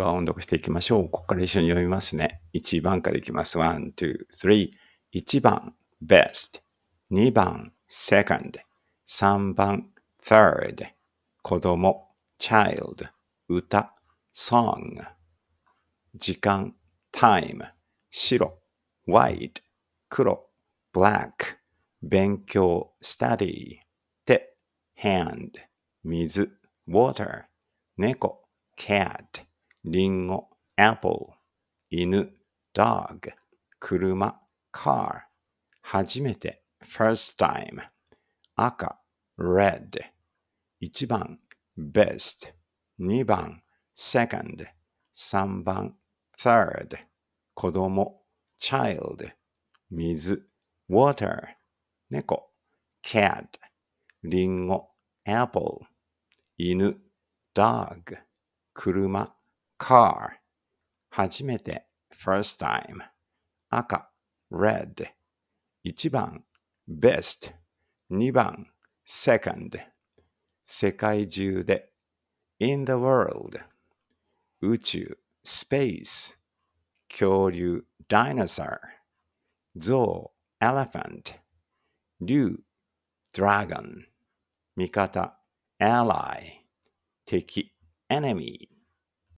では音読していきましょう。ここから一緒に読みますね。1番からいきます。1、2、3。1番、best。2番、second。3番、third。子供、child。歌、song。時間、time。白、white。黒、black。勉強、study。手、hand。水、water。猫、cat。リンゴ、apple、犬、dog、車、car、初めて、first time、赤、red、1番、best、2番、second、3番、third、子供、child、水、water、猫、cat、リンゴ、apple、犬、dog、車、car 初めて first time 赤 red 一番 best 二番 second 世界中で in the world 宇宙 space 恐竜 dinosaur 象 elephant 竜 dragon 味方 ally 敵 enemy